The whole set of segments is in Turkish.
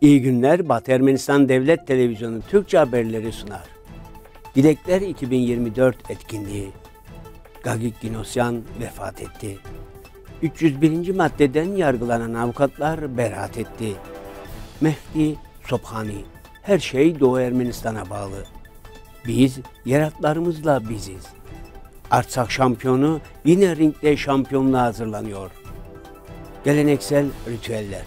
İyi günler Batı Ermenistan Devlet Televizyonu Türkçe haberleri sunar. Dilekler 2024 etkinliği. Gagik Ginosyan vefat etti. 301. maddeden yargılanan avukatlar beraat etti. Mehdi Sophani, her şey Doğu Ermenistan'a bağlı. Biz yaratlarımızla biziz. Artsak şampiyonu yine ringde şampiyonluğa hazırlanıyor. Geleneksel ritüeller.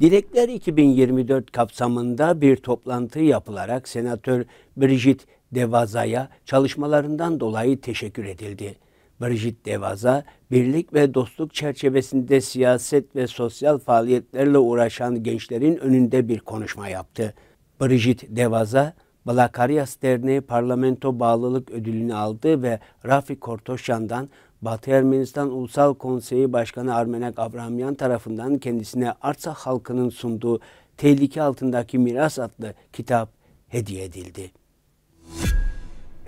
Dilekler 2024 kapsamında bir toplantı yapılarak Senatör Brigitte Devaza'ya çalışmalarından dolayı teşekkür edildi. Brigitte Devaza, birlik ve dostluk çerçevesinde siyaset ve sosyal faaliyetlerle uğraşan gençlerin önünde bir konuşma yaptı. Brigitte Devaza, Balakaryas Derneği Parlamento Bağlılık Ödülünü aldı ve Rafi Kortoşyan'dan Batı Ermenistan Ulusal Konseyi Başkanı Armenek Abramyan tarafından kendisine Artsakh halkının sunduğu Tehlike Altındaki Miras adlı kitap hediye edildi.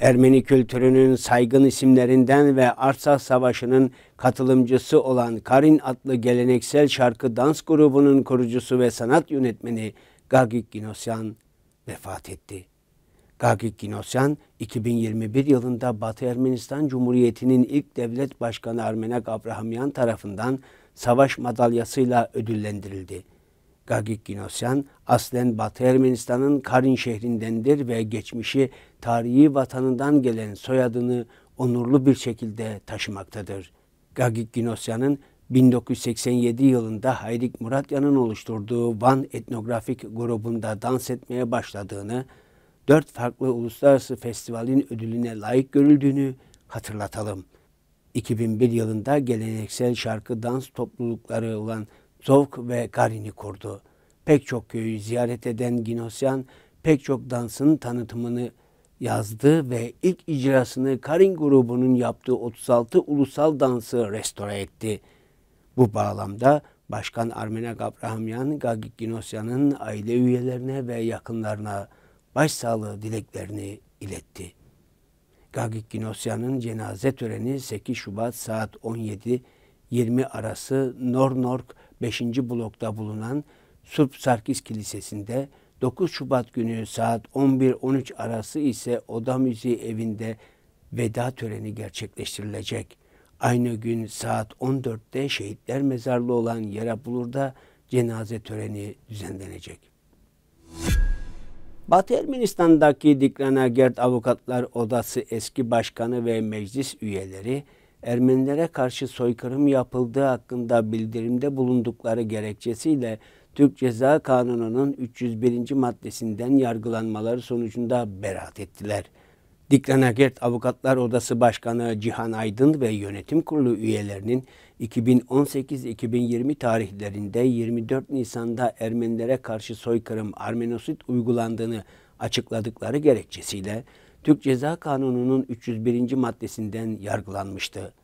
Ermeni kültürünün saygın isimlerinden ve Artsakh Savaşı'nın katılımcısı olan Karin adlı geleneksel şarkı dans grubunun kurucusu ve sanat yönetmeni Gagik Ginosyan vefat etti. Gagik Ginosyan 2021 yılında Batı Ermenistan Cumhuriyeti'nin ilk devlet başkanı Armenak Abrahamyan tarafından savaş madalyasıyla ödüllendirildi. Gagik Ginosyan aslen Batı Ermenistan'ın Karin şehrindendir ve geçmişi tarihi vatanından gelen soyadını onurlu bir şekilde taşımaktadır. Gagik Ginosyan'ın 1987 yılında Hayrik Muratya'nın oluşturduğu Van Etnografik grubunda dans etmeye başladığını, dört farklı uluslararası festivalin ödülüne layık görüldüğünü hatırlatalım. 2001 yılında geleneksel şarkı dans toplulukları olan Zovk ve Garin'i kurdu. Pek çok köyü ziyaret eden Ginosyan pek çok dansın tanıtımını yazdı ve ilk icrasını Karin grubunun yaptığı 36 ulusal dansı restore etti. Bu bağlamda Başkan Armena Gabrahamyan, Gagik Ginosyan'ın aile üyelerine ve yakınlarına başsağlığı dileklerini iletti. Gagik Ginosyan'ın cenaze töreni 8 Şubat saat 17.20 arası Nornork 5. blokta bulunan Surp Sarkis Kilisesi'nde 9 Şubat günü saat 11:13 arası ise Oda Müziği evinde veda töreni gerçekleştirilecek. Aynı gün saat 14'te şehitler mezarlığı olan Yerapulur'da cenaze töreni düzenlenecek. Batı Ermenistan'daki Gerd Avukatlar Odası eski başkanı ve meclis üyeleri Ermenilere karşı soykırım yapıldığı hakkında bildirimde bulundukları gerekçesiyle Türk Ceza Kanunu'nun 301. maddesinden yargılanmaları sonucunda beraat ettiler.'' Diklanagert Avukatlar Odası Başkanı Cihan Aydın ve yönetim kurulu üyelerinin 2018-2020 tarihlerinde 24 Nisan'da Ermenilere karşı soykırım Armenosit uygulandığını açıkladıkları gerekçesiyle Türk Ceza Kanunu'nun 301. maddesinden yargılanmıştı.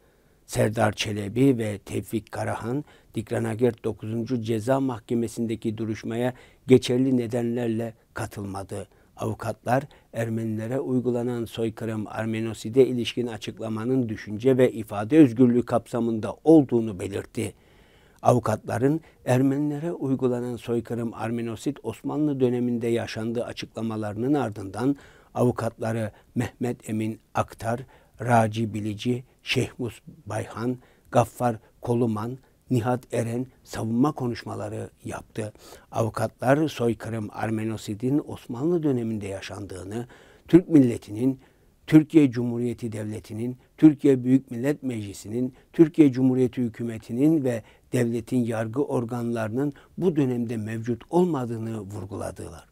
Serdar Çelebi ve Tevfik Karahan, Dikranagert 9. Ceza Mahkemesi'ndeki duruşmaya geçerli nedenlerle katılmadı. Avukatlar Ermenilere uygulanan soykırım Armenoside ilişkin açıklamanın düşünce ve ifade özgürlüğü kapsamında olduğunu belirtti. Avukatların Ermenilere uygulanan soykırım Armenosit Osmanlı döneminde yaşandığı açıklamalarının ardından avukatları Mehmet Emin Aktar, Raci Bilici, Şehmus Bayhan, Gaffar Koluman, Nihat Eren savunma konuşmaları yaptı. Avukatlar soykırım Armenosid'in Osmanlı döneminde yaşandığını, Türk milletinin, Türkiye Cumhuriyeti Devleti'nin, Türkiye Büyük Millet Meclisi'nin, Türkiye Cumhuriyeti Hükümeti'nin ve devletin yargı organlarının bu dönemde mevcut olmadığını vurguladılar.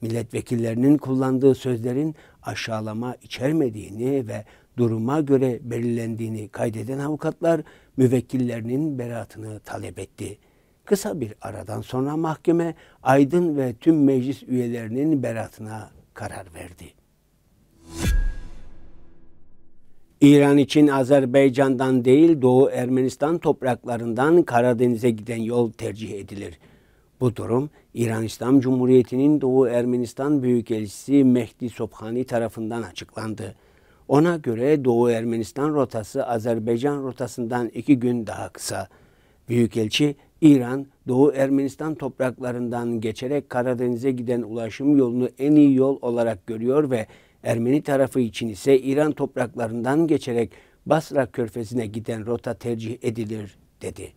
Milletvekillerinin kullandığı sözlerin aşağılama içermediğini ve duruma göre belirlendiğini kaydeden avukatlar müvekkillerinin beraatını talep etti. Kısa bir aradan sonra mahkeme Aydın ve tüm meclis üyelerinin beraatına karar verdi. İran için Azerbaycan'dan değil Doğu Ermenistan topraklarından Karadeniz'e giden yol tercih edilir. Bu durum İran İslam Cumhuriyeti'nin Doğu Ermenistan Büyükelçisi Mehdi Sobhani tarafından açıklandı. Ona göre Doğu Ermenistan rotası Azerbaycan rotasından iki gün daha kısa. Büyükelçi İran, Doğu Ermenistan topraklarından geçerek Karadeniz'e giden ulaşım yolunu en iyi yol olarak görüyor ve Ermeni tarafı için ise İran topraklarından geçerek Basra körfezine giden rota tercih edilir dedi.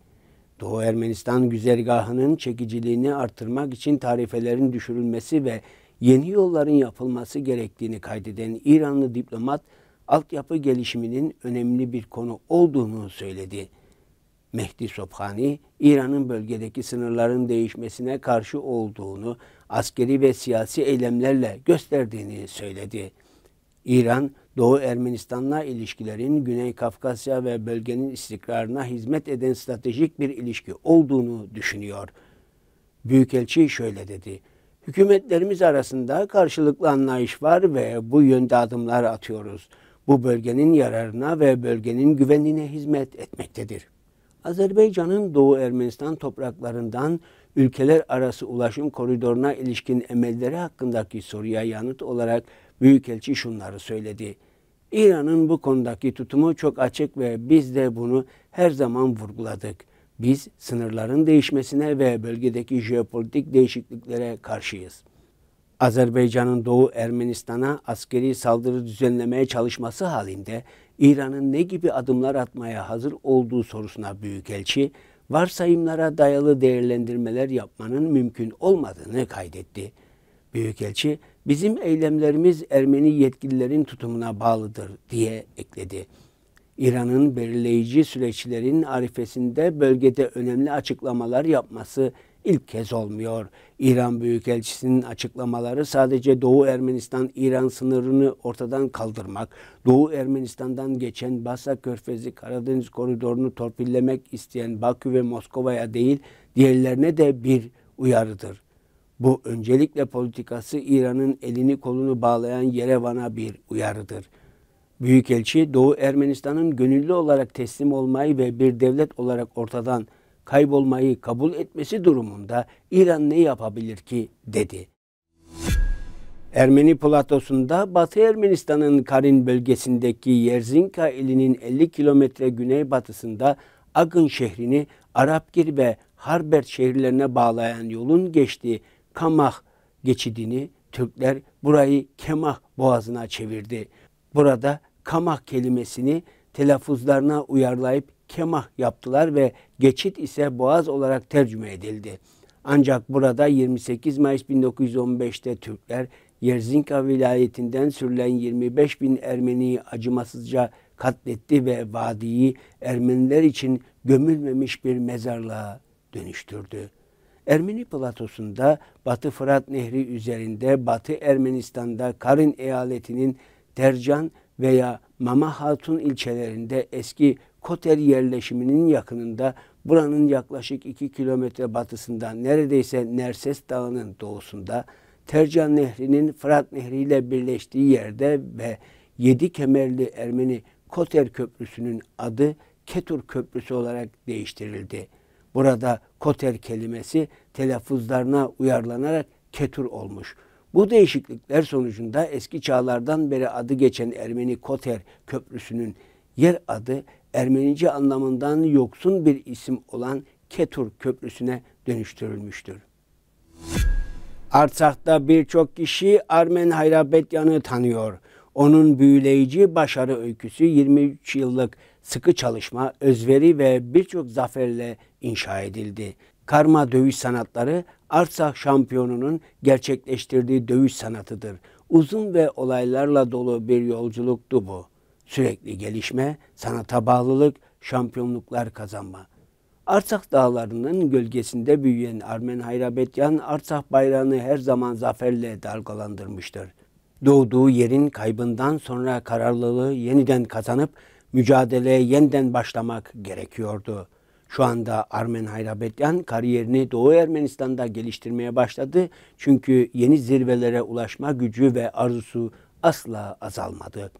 Doğu Ermenistan güzergahının çekiciliğini artırmak için tarifelerin düşürülmesi ve yeni yolların yapılması gerektiğini kaydeden İranlı diplomat altyapı gelişiminin önemli bir konu olduğunu söyledi. Mehdi Sobhani, İran'ın bölgedeki sınırların değişmesine karşı olduğunu askeri ve siyasi eylemlerle gösterdiğini söyledi. İran, Doğu Ermenistan'la ilişkilerin Güney Kafkasya ve bölgenin istikrarına hizmet eden stratejik bir ilişki olduğunu düşünüyor. Büyükelçi şöyle dedi. Hükümetlerimiz arasında karşılıklı anlayış var ve bu yönde adımlar atıyoruz.'' bu bölgenin yararına ve bölgenin güvenliğine hizmet etmektedir. Azerbaycan'ın Doğu Ermenistan topraklarından ülkeler arası ulaşım koridoruna ilişkin emelleri hakkındaki soruya yanıt olarak Büyükelçi şunları söyledi. İran'ın bu konudaki tutumu çok açık ve biz de bunu her zaman vurguladık. Biz sınırların değişmesine ve bölgedeki jeopolitik değişikliklere karşıyız. Azerbaycan'ın Doğu Ermenistan'a askeri saldırı düzenlemeye çalışması halinde İran'ın ne gibi adımlar atmaya hazır olduğu sorusuna Büyükelçi, varsayımlara dayalı değerlendirmeler yapmanın mümkün olmadığını kaydetti. Büyükelçi, bizim eylemlerimiz Ermeni yetkililerin tutumuna bağlıdır diye ekledi. İran'ın belirleyici süreçlerin arifesinde bölgede önemli açıklamalar yapması ilk kez olmuyor. İran Büyükelçisi'nin açıklamaları sadece Doğu Ermenistan-İran sınırını ortadan kaldırmak, Doğu Ermenistan'dan geçen Basra Körfezi Karadeniz koridorunu torpillemek isteyen Bakü ve Moskova'ya değil, diğerlerine de bir uyarıdır. Bu öncelikle politikası İran'ın elini kolunu bağlayan Yerevan'a bir uyarıdır.'' Büyükelçi Doğu Ermenistan'ın gönüllü olarak teslim olmayı ve bir devlet olarak ortadan kaybolmayı kabul etmesi durumunda İran ne yapabilir ki dedi. Ermeni platosunda Batı Ermenistan'ın Karin bölgesindeki Yerzinka ilinin 50 kilometre güneybatısında Agın şehrini Arapgir ve Harbert şehirlerine bağlayan yolun geçtiği Kamah geçidini Türkler burayı Kemah boğazına çevirdi. Burada kamah kelimesini telaffuzlarına uyarlayıp kemah yaptılar ve geçit ise boğaz olarak tercüme edildi. Ancak burada 28 Mayıs 1915'te Türkler Yerzinka vilayetinden sürülen 25 bin Ermeniyi acımasızca katletti ve vadiyi Ermeniler için gömülmemiş bir mezarlığa dönüştürdü. Ermeni platosunda Batı Fırat Nehri üzerinde Batı Ermenistan'da Karin eyaletinin Tercan veya Mama Hatun ilçelerinde eski Koter yerleşiminin yakınında buranın yaklaşık 2 kilometre batısında neredeyse Nerses Dağı'nın doğusunda Tercan Nehri'nin Fırat Nehri ile birleştiği yerde ve Yedi Kemerli Ermeni Koter Köprüsü'nün adı Ketur Köprüsü olarak değiştirildi. Burada Koter kelimesi telaffuzlarına uyarlanarak Ketur olmuş.'' Bu değişiklikler sonucunda eski çağlardan beri adı geçen Ermeni Koter Köprüsü'nün yer adı Ermenice anlamından yoksun bir isim olan Ketur Köprüsü'ne dönüştürülmüştür. Artsak'ta birçok kişi Armen Hayrabetyan'ı tanıyor. Onun büyüleyici başarı öyküsü 23 yıllık sıkı çalışma, özveri ve birçok zaferle inşa edildi. Karma dövüş sanatları Artsakh şampiyonunun gerçekleştirdiği dövüş sanatıdır. Uzun ve olaylarla dolu bir yolculuktu bu. Sürekli gelişme, sanata bağlılık, şampiyonluklar kazanma. Arsak dağlarının gölgesinde büyüyen Armen Hayrabetyan Arsak bayrağını her zaman zaferle dalgalandırmıştır. Doğduğu yerin kaybından sonra kararlılığı yeniden kazanıp mücadeleye yeniden başlamak gerekiyordu.'' Şu anda Armen Hayrabetyan kariyerini Doğu Ermenistan'da geliştirmeye başladı. Çünkü yeni zirvelere ulaşma gücü ve arzusu asla azalmadı.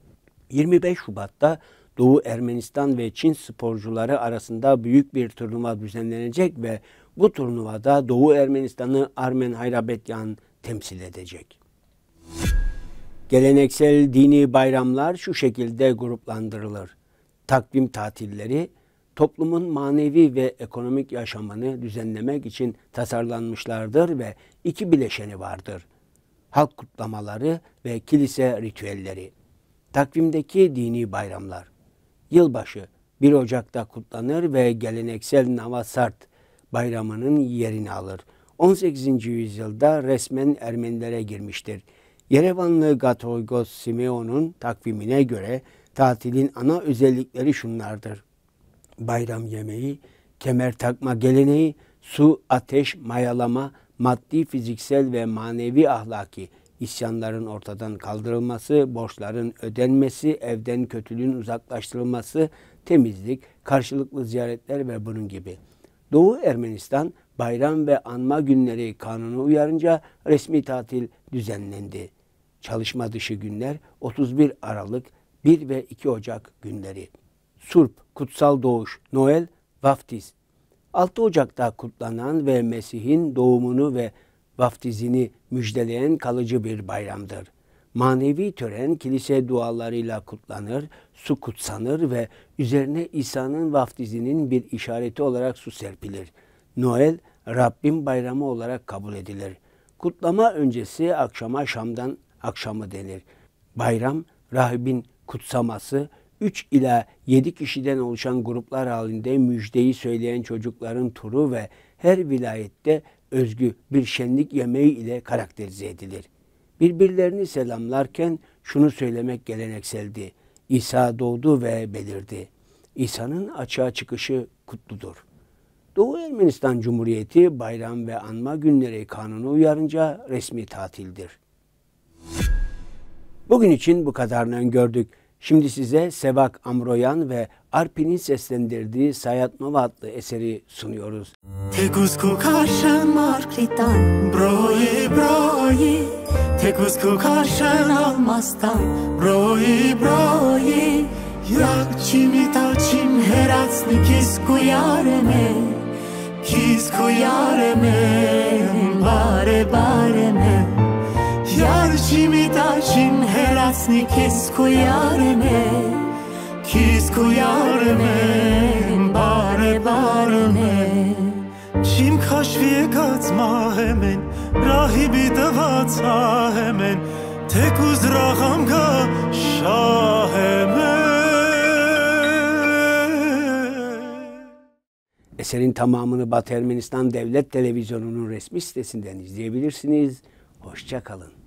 25 Şubat'ta Doğu Ermenistan ve Çin sporcuları arasında büyük bir turnuva düzenlenecek ve bu turnuvada Doğu Ermenistan'ı Armen Hayrabetyan temsil edecek. Geleneksel dini bayramlar şu şekilde gruplandırılır. Takvim tatilleri, toplumun manevi ve ekonomik yaşamını düzenlemek için tasarlanmışlardır ve iki bileşeni vardır. Halk kutlamaları ve kilise ritüelleri. Takvimdeki dini bayramlar. Yılbaşı 1 Ocak'ta kutlanır ve geleneksel Navasart bayramının yerini alır. 18. yüzyılda resmen Ermenilere girmiştir. Yerevanlı Gatoygos Simeon'un takvimine göre tatilin ana özellikleri şunlardır bayram yemeği, kemer takma geleneği, su, ateş, mayalama, maddi, fiziksel ve manevi ahlaki isyanların ortadan kaldırılması, borçların ödenmesi, evden kötülüğün uzaklaştırılması, temizlik, karşılıklı ziyaretler ve bunun gibi. Doğu Ermenistan bayram ve anma günleri kanunu uyarınca resmi tatil düzenlendi. Çalışma dışı günler 31 Aralık, 1 ve 2 Ocak günleri. Surp, Kutsal Doğuş, Noel, Vaftiz. 6 Ocak'ta kutlanan ve Mesih'in doğumunu ve vaftizini müjdeleyen kalıcı bir bayramdır. Manevi tören kilise dualarıyla kutlanır, su kutsanır ve üzerine İsa'nın vaftizinin bir işareti olarak su serpilir. Noel, Rabbim bayramı olarak kabul edilir. Kutlama öncesi akşama Şam'dan akşamı denir. Bayram, rahibin kutsaması, 3 ila 7 kişiden oluşan gruplar halinde müjdeyi söyleyen çocukların turu ve her vilayette özgü bir şenlik yemeği ile karakterize edilir. Birbirlerini selamlarken şunu söylemek gelenekseldi. İsa doğdu ve belirdi. İsa'nın açığa çıkışı kutludur. Doğu Ermenistan Cumhuriyeti bayram ve anma günleri kanunu uyarınca resmi tatildir. Bugün için bu kadarını gördük. Şimdi size Sevak Amroyan ve Arpin'in seslendirdiği Sayat Nova adlı eseri sunuyoruz. Te gusku karşın markritan, broyi broyi. Te gusku karşın almastan, broyi broyi. Jak çim mi ta cim heracny kisku jareme, kisku jareme, bare bareme. Jarči mi dažim helasni kisku jarme Kisku jarme, bare barme Çim kaş viye katma hemen Rahibi davata hemen Tek uzrağam ga şahemen Eserin tamamını Batı Ermenistan Devlet Televizyonu'nun resmi sitesinden izleyebilirsiniz. Hoşçakalın.